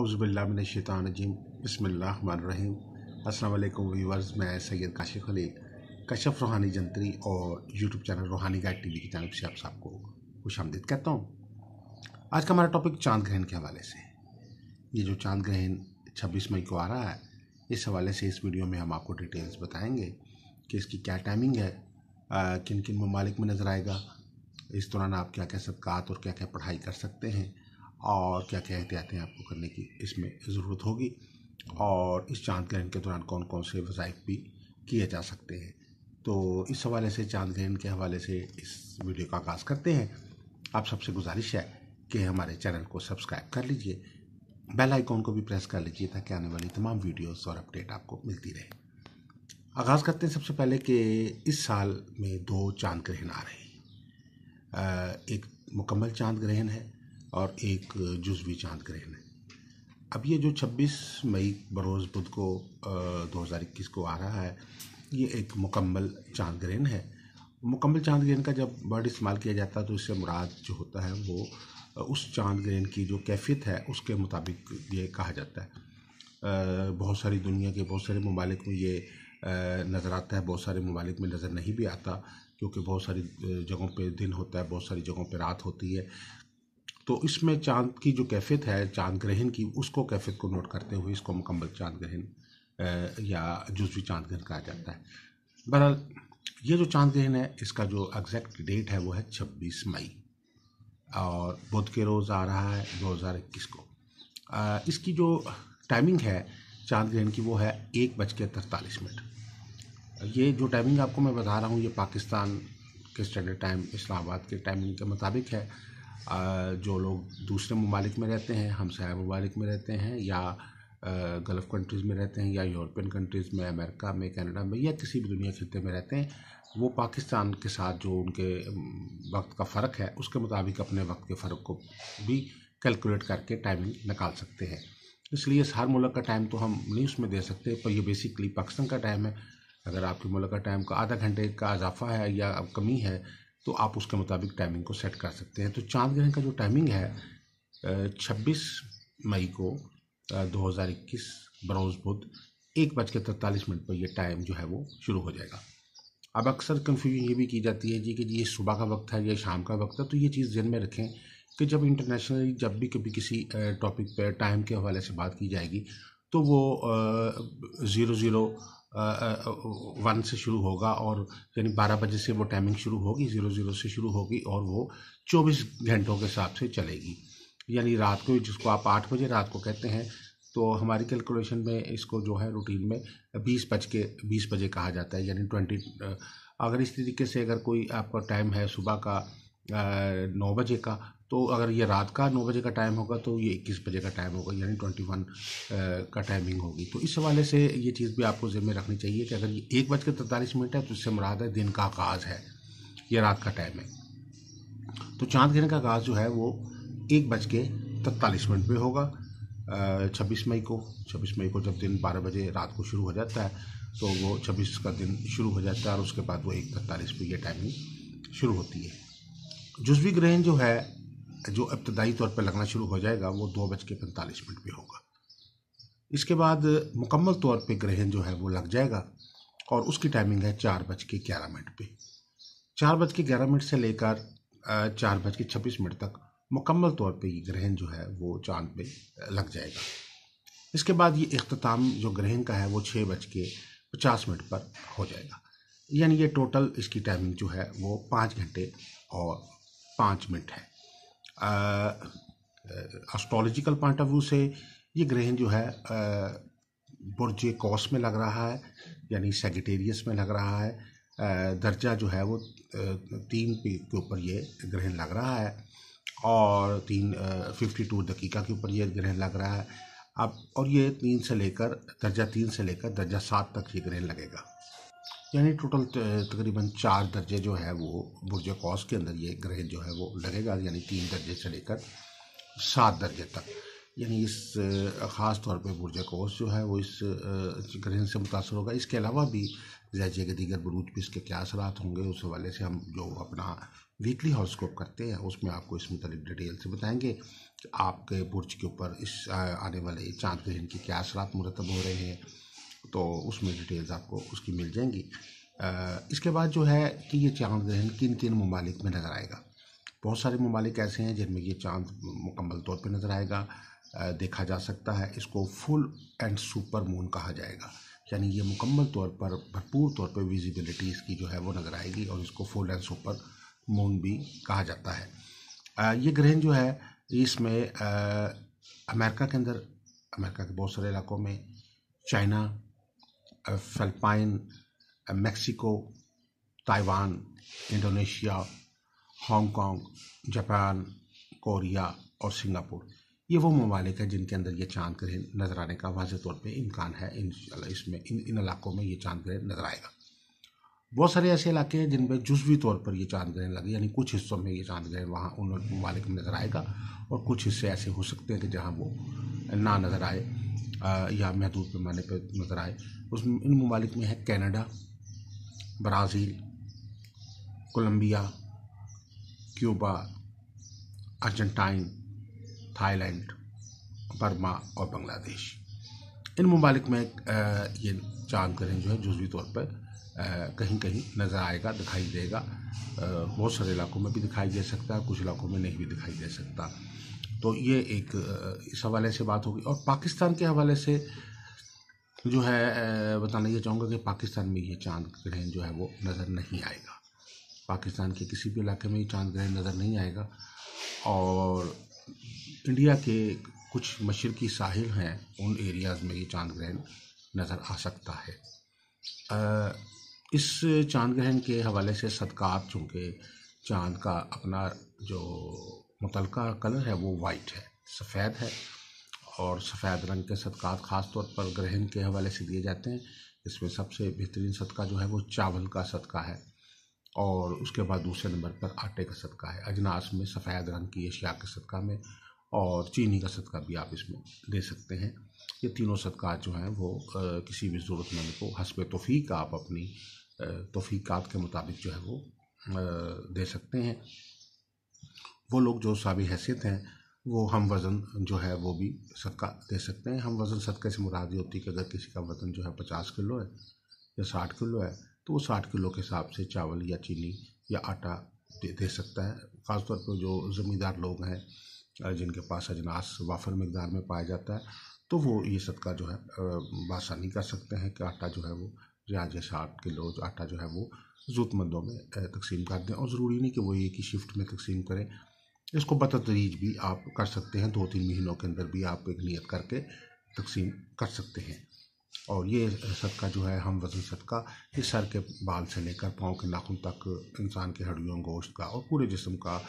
अवज़बिल्लाशैतानजीम बसमीम अल्लाम व्यूवर्स मैं सैयद काशिफ अली कशफ रूहानी जंतरी और यूट्यूब चैनल रूहानी गाइड वी की जानब से आप सबको खुश आमदीद कहता हूँ आज का हमारा टॉपिक चांद ग्रहण के हवाले से ये जो चांद ग्रहण 26 मई को आ रहा है इस हवाले से इस वीडियो में हम आपको डिटेल्स बताएँगे कि इसकी क्या टाइमिंग है किन किन ममालिक में नज़र आएगा इस दौरान आप क्या क्या सदक़ात और क्या क्या पढ़ाई कर सकते हैं और क्या क्या एहतियातें आपको करने की इसमें ज़रूरत होगी और इस चांद ग्रहण के दौरान कौन कौन से वज़ाइफ भी किए जा सकते हैं तो इस हवाले से चांद ग्रहण के हवाले से इस वीडियो का आगाज़ करते हैं आप सबसे गुजारिश है कि हमारे चैनल को सब्सक्राइब कर लीजिए बेल आइकॉन को भी प्रेस कर लीजिए ताकि आने वाली तमाम वीडियोस और अपडेट आपको मिलती रहे आगाज़ करते हैं सबसे पहले कि इस साल में दो चांद ग्रहण आ रहे हैं एक मुकम्मल चांद ग्रहण है और एक जुजवी चांद ग्रहण है अब ये जो 26 मई बरोज़ बुध को दो हज़ार इक्कीस को आ रहा है ये एक मुकम्मल चांद ग्रहण है मुकम्मल चांद ग्रहण का जब वर्ड इस्तेमाल किया जाता है तो इससे मुराद जो होता है वो उस चांद ग्रहण की जो कैफियत है उसके मुताबिक ये कहा जाता है बहुत सारी दुनिया के बहुत सारे ममालिक में ये नज़र आता है बहुत सारे ममालिक में नज़र नहीं भी आता क्योंकि बहुत सारी जगहों पे दिन होता है बहुत सारी जगहों पे रात होती है तो इसमें चांद की जो कैफियत है चांद ग्रहण की उसको कैफियत को नोट करते हुए इसको मुकम्मल चांद ग्रहण या जुजवी चांद ग्रहण कहा जाता है बहरहाल ये जो चांद ग्रहण है इसका जो एग्जैक्ट डेट है वो है छब्बीस मई और बुध के रोज़ आ रहा है दो हज़ार इक्कीस को आ, इसकी जो टाइमिंग है चांद ग्रहण की वो है एक बज के तरतालीस मिनट ये जो टाइमिंग आपको मैं बता रहा हूँ ये पाकिस्तान के स्टैंडर्ड टाइम इस्लामाबाद के टाइमिंग के मुताबिक है जो लोग दूसरे ममालिक में रहते हैं हमसाया ममालिक में रहते हैं या गल्फ़ कंट्रीज़ में रहते हैं या यूरोपियन कंट्रीज़ में अमेरिका में कनाडा में या किसी भी दुनिया खत्े में रहते हैं वो पाकिस्तान के साथ जो उनके वक्त का फ़र्क है उसके मुताबिक अपने वक्त के फ़र्क को भी कैलकुलेट करके टाइमिंग निकाल सकते हैं इसलिए इस हर मुल्क का टाइम तो हम नहीं उसमें दे सकते पर ये बेसिकली पाकिस्तान का टाइम है अगर आपके मुल्क का टाइम का आधा घंटे का इजाफा है या कमी है तो आप उसके मुताबिक टाइमिंग को सेट कर सकते हैं तो चांद ग्रहण का जो टाइमिंग है छब्बीस मई को 2021 बरोज़ बुद्ध एक बज के तैतालीस मिनट पर यह टाइम जो है वो शुरू हो जाएगा अब अक्सर कन्फ्यूजन ये भी की जाती है जी कि ये सुबह का वक्त है या शाम का वक्त है तो ये चीज़ जहन में रखें कि जब इंटरनेशनली जब भी कभी किसी टॉपिक पर टाइम के हवाले से बात की जाएगी तो वो ज़ीरो ज़ीरो वन से शुरू होगा और यानी बारह बजे से वो टाइमिंग शुरू होगी ज़ीरो ज़ीरो से शुरू होगी और वो चौबीस घंटों के हिसाब से चलेगी यानी रात को जिसको आप आठ बजे रात को कहते हैं तो हमारी कैलकुलेशन में इसको जो है रूटीन में बीस बज के बीस बजे कहा जाता है यानी ट्वेंटी अगर इस तरीके से अगर कोई आपका टाइम है सुबह का नौ बजे का तो अगर ये रात का नौ बजे का टाइम होगा तो ये इक्कीस बजे का टाइम होगा यानी ट्वेंटी वन का टाइमिंग होगी तो इस हवाले से ये चीज़ भी आपको जिम्मे रखनी चाहिए कि अगर ये एक बज के तैंतालीस मिनट है तो इससे मुराद है दिन का आगाज़ है यह रात का टाइम है तो चाँद गिरने का आगाज़ जो है वो एक बज के तैंतालीस मिनट पर होगा छब्बीस मई को छब्बीस मई को जब दिन बारह बजे रात को शुरू हो जाता है तो वो छब्बीस का दिन शुरू हो जाता है और उसके बाद वो एक तैंतालीस पे यह टाइमिंग शुरू होती है जुजवी ग्रहण जो है जो इब्तदाई तौर पर लगना शुरू हो जाएगा वो दो बज के पैंतालीस मिनट पर होगा इसके बाद मुकम्मल तौर पर ग्रहण जो है वो लग जाएगा और उसकी टाइमिंग है चार बज के ग्यारह मिनट पर चार बज के ग्यारह मिनट से लेकर चार बज के छब्बीस मिनट तक मुकम्मल तौर पर ये ग्रहण जो है वो चांद पे लग जाएगा इसके बाद ये अख्ताम जो ग्रहण का है वो छः बज के पचास मिनट पर हो जाएगा यानी ये टोटल इसकी टाइमिंग जो है वो पाँच घंटे और पाँच मिनट है एस्ट्रोलॉजिकल पॉइंट ऑफ व्यू से ये ग्रहण जो है बुरज कॉस में लग रहा है यानी सेगिटेरियस में लग रहा है दर्जा जो है वो तीन पे के ऊपर ये ग्रहण लग रहा है और तीन फिफ्टी टू दकीका के ऊपर ये ग्रहण लग रहा है अब और ये तीन से लेकर दर्जा तीन से लेकर दर्जा सात तक ये ग्रहण लगेगा यानी टोटल तकरीबन चार दर्जे जो है वो बुर्ज कौस के अंदर ये ग्रह जो है वो लगेगा यानी तीन दर्जे से लेकर सात दर्जे तक यानी इस ख़ास तौर पे बुर्ज कौस जो है वो इस ग्रहण से मुतासर होगा इसके अलावा भी जैसे के दीगर बरूज पे इसके क्या असरात होंगे उस हवाले से हम जो अपना वीकली हॉर्स्कोप करते हैं उसमें आपको इस मतलब डिटेल से बताएंगे कि आपके बुर्ज के ऊपर इस आने वाले चांद ग्रहण के क्या असरात मुरतब हो रहे हैं तो उसमें डिटेल्स आपको उसकी मिल जाएंगी इसके बाद जो है कि ये चांद ग्रहण किन किन ममालिक में नज़र आएगा बहुत सारे ममालिक ऐसे हैं जिनमें ये चांद मुकम्मल तौर पर नज़र आएगा देखा जा सकता है इसको फुल एंड सुपर मून कहा जाएगा यानी ये मुकम्मल तौर पर भरपूर तौर पर विजिबिलिटी इसकी जो है वो नज़र आएगी और इसको फुल एंड सुपर मून भी कहा जाता है ये ग्रहण जो है इसमें अमेरिका के अंदर अमेरिका के बहुत सारे इलाकों में China Philippine Mexico Taiwan Indonesia Hong Kong Japan Korea और सिंगापुर ये वो ममालिक हैं जिनके अंदर ये चांद ग्रह नज़र आने का वाज तौर पर इम्कान है इन इसमें इन इन इलाकों में ये चांद ग्रह नज़र आएगा बहुत सारे ऐसे इलाके हैं जिन पर जजवी तौर पर यह चांद ग्रहण लगे यानी कुछ हिस्सों में ये चांद ग्रहण वहाँ उन ममालिक में नज़र आएगा और कुछ हिस्से ऐसे हो सकते हैं कि जहाँ वो ना नज़र आए या महदूद पैमाने पर नज़र आए उस इन ममालिक में है Canada Brazil Colombia Cuba Argentine Thailand Burma और बांग्लादेश इन ममालिक में ये चांद ग्रहण जो है जजवी तौर पर कहीं कहीं नज़र आएगा दिखाई देगा बहुत सारे इलाकों में भी दिखाई दे सकता है कुछ इलाकों में नहीं भी दिखाई दे सकता तो ये एक इस हवाले से बात होगी और पाकिस्तान के हवाले से जो है बताना ये चाहूँगा कि पाकिस्तान में ये चांद ग्रहण जो है वो नज़र नहीं आएगा पाकिस्तान के किसी भी इलाके में ये चांद ग्रहण नज़र नहीं आएगा और इंडिया के कुछ मशरकी साहिल हैं उन एरियाज़ में ये चांद ग्रहण नज़र आ सकता है इस चांद ग्रहण के हवाले से सदकार चूँकि चांद का अपना जो मुतल कलर है वो वाइट है सफ़ेद है और सफ़ेद रंग के सदक़ात ख़ास तौर पर ग्रहण के हवाले से दिए जाते हैं इसमें सबसे बेहतरीन सदका जो है वो चावल का सदका है और उसके बाद दूसरे नंबर पर आटे का सदका है अजनास में सफ़ेद रंग की अशिया के सदका में और चीनी का सदका भी आप इसमें दे सकते हैं ये तीनों सदक़ात जो हैं वो किसी भी ज़रूरतमंद को हसब तोफ़ी आप अपनी तोफ़ीक के मुताबिक जो है वो दे सकते हैं वो लोग जो साबी हैसियत हैं वो हम वज़न जो है वो भी सदका दे सकते हैं हम वज़न सदके से मुराद ये होती है कि अगर किसी का वज़न जो है पचास किलो है या साठ किलो है तो वो साठ किलो के हिसाब से चावल या चीनी या आटा दे, दे सकता है ख़ासतौर पर जो ज़मींदार लोग हैं जिनके पास अजनास वाफर मकदार में पाया जाता है तो वो ये सदका जो है बासानी कर सकते हैं कि आटा जो है वो रियाज साठ किलो आटा जो है वो ज़रूरतमंदों में तकसीम कर दें और ज़रूरी नहीं कि वो एक ही शिफ्ट में तकसीम करें इसको बतदरीज भी आप कर सकते हैं दो तीन महीनों के अंदर भी आप एक नियत करके तकसीम कर सकते हैं और ये सदका जो है हम वजन सदका ये सर के बाल से लेकर पाँव के नाखून तक इंसान के हड्डियों गोश्त का और पूरे जिसम का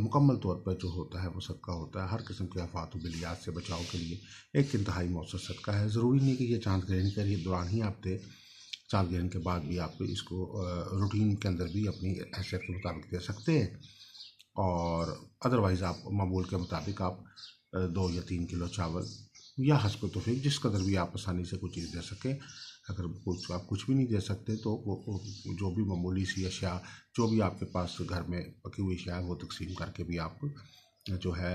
मुकम्मल तौर पर जो होता है वो सदका होता है हर किस्म के आफात बलियात से बचाव के लिए एक इंतहाई मौसर सदका है ज़रूरी नहीं कि ये चांद ग्रहण के दौरान ही आप दे चाँद ग्रहण के बाद भी आप इसको रूटीन के अंदर भी अपनी हैसियत के मुताबिक दे सकते हैं और अदरवाइज़ आप मामूल के मुताबिक आप दो या तीन किलो चावल या हसब फिर जिस कदर भी आप आसानी से कोई चीज़ दे सकें अगर कुछ आप कुछ भी नहीं दे सकते तो वो, वो जो भी मामूली सी अशिया जो भी आपके पास घर में पकी हुई अशिया है वो तकसीम करके भी आप जो है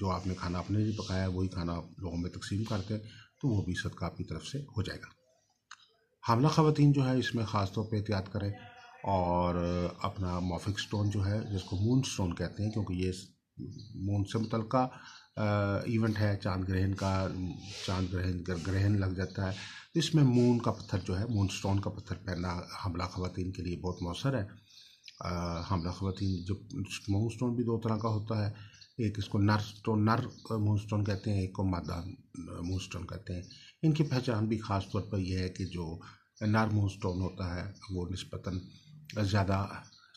जो आपने खाना अपने लिए पकाया है वही खाना लोगों में तकसीम करते हैं तो वो भी सदका आपकी तरफ से हो जाएगा हमला ख़वान जो है इसमें ख़ास तौर पर एहतियात करें और अपना मॉफिक स्टोन जो है जिसको मून स्टोन कहते हैं क्योंकि ये मून से मुतलका इवेंट है चांद ग्रहण का चांद ग्रहण ग्रहण लग जाता है तो इसमें मून का पत्थर जो है मून स्टोन का पत्थर पहनना हमला ख़वान के लिए बहुत मौसर है हमला ख़वान जो मून स्टोन भी दो तरह का होता है एक इसको नर स्टोन नर मून स्टोन कहते हैं एक को मादा मून स्टोन कहते हैं इनकी पहचान भी ख़ास तौर पर यह है कि जो नर मून स्टोन होता है वो नस्बता ज़्यादा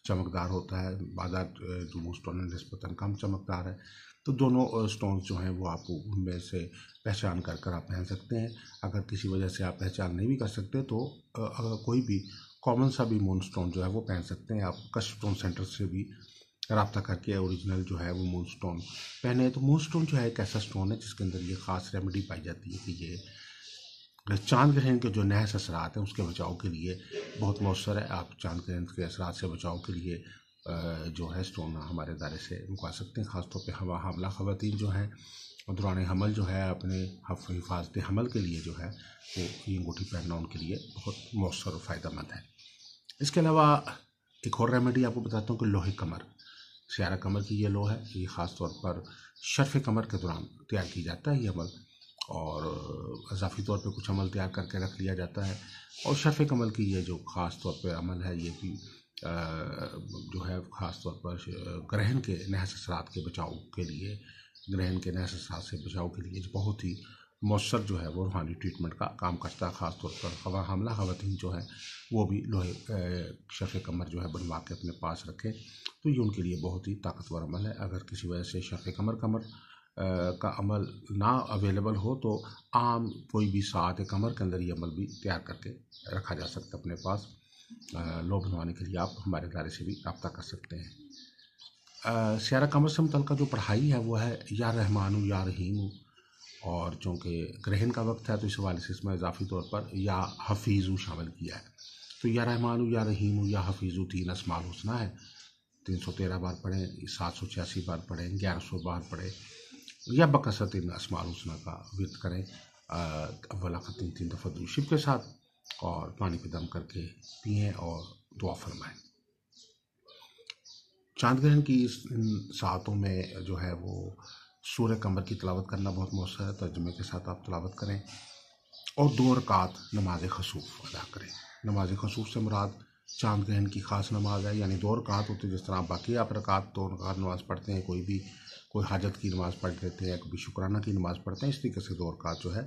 चमकदार होता है बाजार जो वो स्टोन नस्बता कम चमकदार है तो दोनों स्टोन जो हैं वो आप उनमें से पहचान कर कर आप पहन सकते हैं अगर किसी वजह से आप पहचान नहीं भी कर सकते तो अगर कोई भी कॉमन सा भी मून स्टोन जो है वो पहन सकते हैं आप कश स्टोन सेंटर से भी रबता करके ओरिजिनल जो है वो मून स्टोन पहने तो मून स्टोन जो है एक ऐसा स्टोन है जिसके अंदर ये ख़ास रेमेडी पाई जाती है कि ये चांद ग्रहण के जो नहस असरात हैं उसके बचाव के लिए बहुत मौसर है आप चांद ग्रहण के असरात से बचाव के लिए जो है स्टोन हमारे दायरे से मुका सकते हैं ख़ासतौर पर हवा हमला ख़वान जो हैं दौरान हमल जो है अपने हिफाजत हमल के लिए जो है वो ये अंगूठी पहनना उनके लिए बहुत मौसर और फ़ायदेमंद है इसके अलावा एक और रेमेडी आपको बताता हूँ कि लोहे कमर सियारा कमर की ये लोह है ये ख़ास तौर पर शर्फ कमर के दौरान तैयार की जाता है ये अमल और अजाफी तौर पे कुछ अमल तैयार करके रख लिया जाता है और शफ़ कमल की ये जो ख़ास तौर पे अमल है ये भी जो है ख़ास तौर पर ग्रहण के नहस असरात के बचाव के लिए ग्रहण के नहस असरात से बचाव के लिए बहुत ही मौसर जो है वो रूहानी ट्रीटमेंट का काम करता है ख़ास तौर पर हवा हमला खातन जो है वो भी लोहे शफ़ कमर जो है बनवा के अपने पास रखें तो ये उनके लिए बहुत ही ताकतवर अमल है अगर किसी वजह से शफ़ कमर कमर का अमल ना अवेलेबल हो तो आम कोई भी सात कमर के अंदर ये अमल भी तैयार करके रखा जा सकता है अपने पास लो बनवाने के लिए आप हमारे इदारे से भी रबता कर सकते हैं सियारा कमर से मुतल जो पढ़ाई है वो है या रहमानु या रहीम और चूँकि ग्रहण का वक्त है तो इस हवाले से इसमें इजाफी तौर पर या हफीज़ु शामिल किया है तो या रहमान या रहीम या हफीजु तीन असमाल हुसना है तीन सौ तेरह बार पढ़ें सात सौ छियासी बार पढ़ें ग्यारह सौ बार पढ़ें या बकसत इन आसमान उसना का व्यक्त करें अवला का तीन दफ़ा दूशिब के साथ और पानी पे दम करके पिए और दुआ फरमाएँ चांद ग्रहण की इस इन सातों में जो है वो सूर्य कमर की तलावत करना बहुत मौसर है तर्जुमे के साथ आप तलावत करें और दो रकात नमाज खसूफ अदा करें नमाज खसूफ से मुराद चांद ग्रहण की खास नमाज है यानी दो रकात होती है जिस तरह बाकी आप रकात दो रकात नमाज पढ़ते हैं कोई भी कोई हाजत की नमाज़ पढ़ लेते हैं कभी शुक्राना की नमाज़ पढ़ते हैं इस तरीके से दो रकात जो है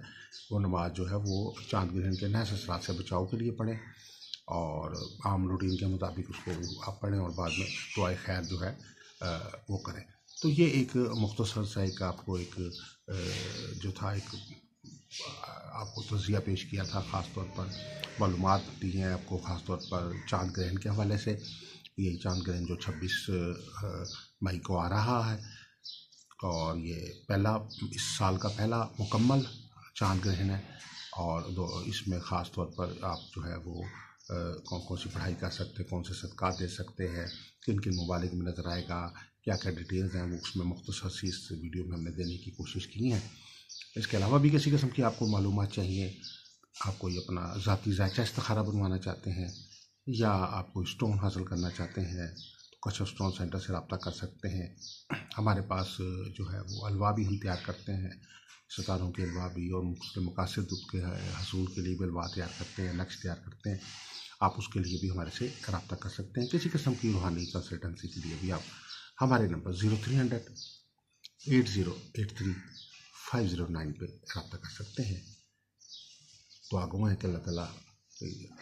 वो नमाज जो है वो चांद ग्रहण के नए ससरात से बचाव के लिए पढ़ें और आम रूटीन के मुताबिक उसको आप पढ़ें और बाद में दुआ खैर जो है वो करें तो ये एक मुख्तसर सा एक आपको एक जो था एक आपको तजिया पेश किया था ख़ास तौर पर मालूम दी हैं आपको ख़ास तौर पर चाँद ग्रहण के हवाले से ये चाँद ग्रहण जो छब्बीस मई को आ रहा है और ये पहला इस साल का पहला मुकम्मल चाँद ग्रहण है और दो इसमें ख़ास तौर पर आप जो है वो कौन कौन सी पढ़ाई कर सकते हैं कौन से सदका दे सकते हैं किन किन ममालिक में नज़र आएगा क्या क्या डिटेल्स हैं वो उसमें मुख्तर सी इस वीडियो में हमने देने की कोशिश की है इसके अलावा भी किसी किस्म की आपको मालूम चाहिए आप कोई अपना ज़ाती जायचा इस्तारा बनवाना चाहते हैं या आप कोई स्टोन हासिल करना चाहते हैं तो कच्छ स्टोन सेंटर से रबता कर सकते हैं हमारे पास जो है वो अलवा भी हम तैयार करते हैं सितारों के अलवा भी और उसके मुकासद के हसूल के लिए भी अलवा तैयार करते हैं नक्श तैयार करते हैं आप उसके लिए भी हमारे से रबता कर सकते हैं किसी किस्म की रूहानी कंसल्टेंसी के लिए भी आप हमारे number zero three hundred eight zero eight three five zero nine पर रबता कर सकते हैं उसको आगू है कि अल्लाह ताला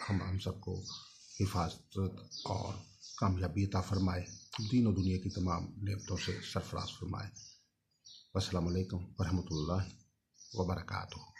हम हम सबको हिफाजत और कामयाबी अता फरमाए दीन और दुनिया की तमाम नियमतों से सरफराज फरमाए असलकम वरहमल वबरकू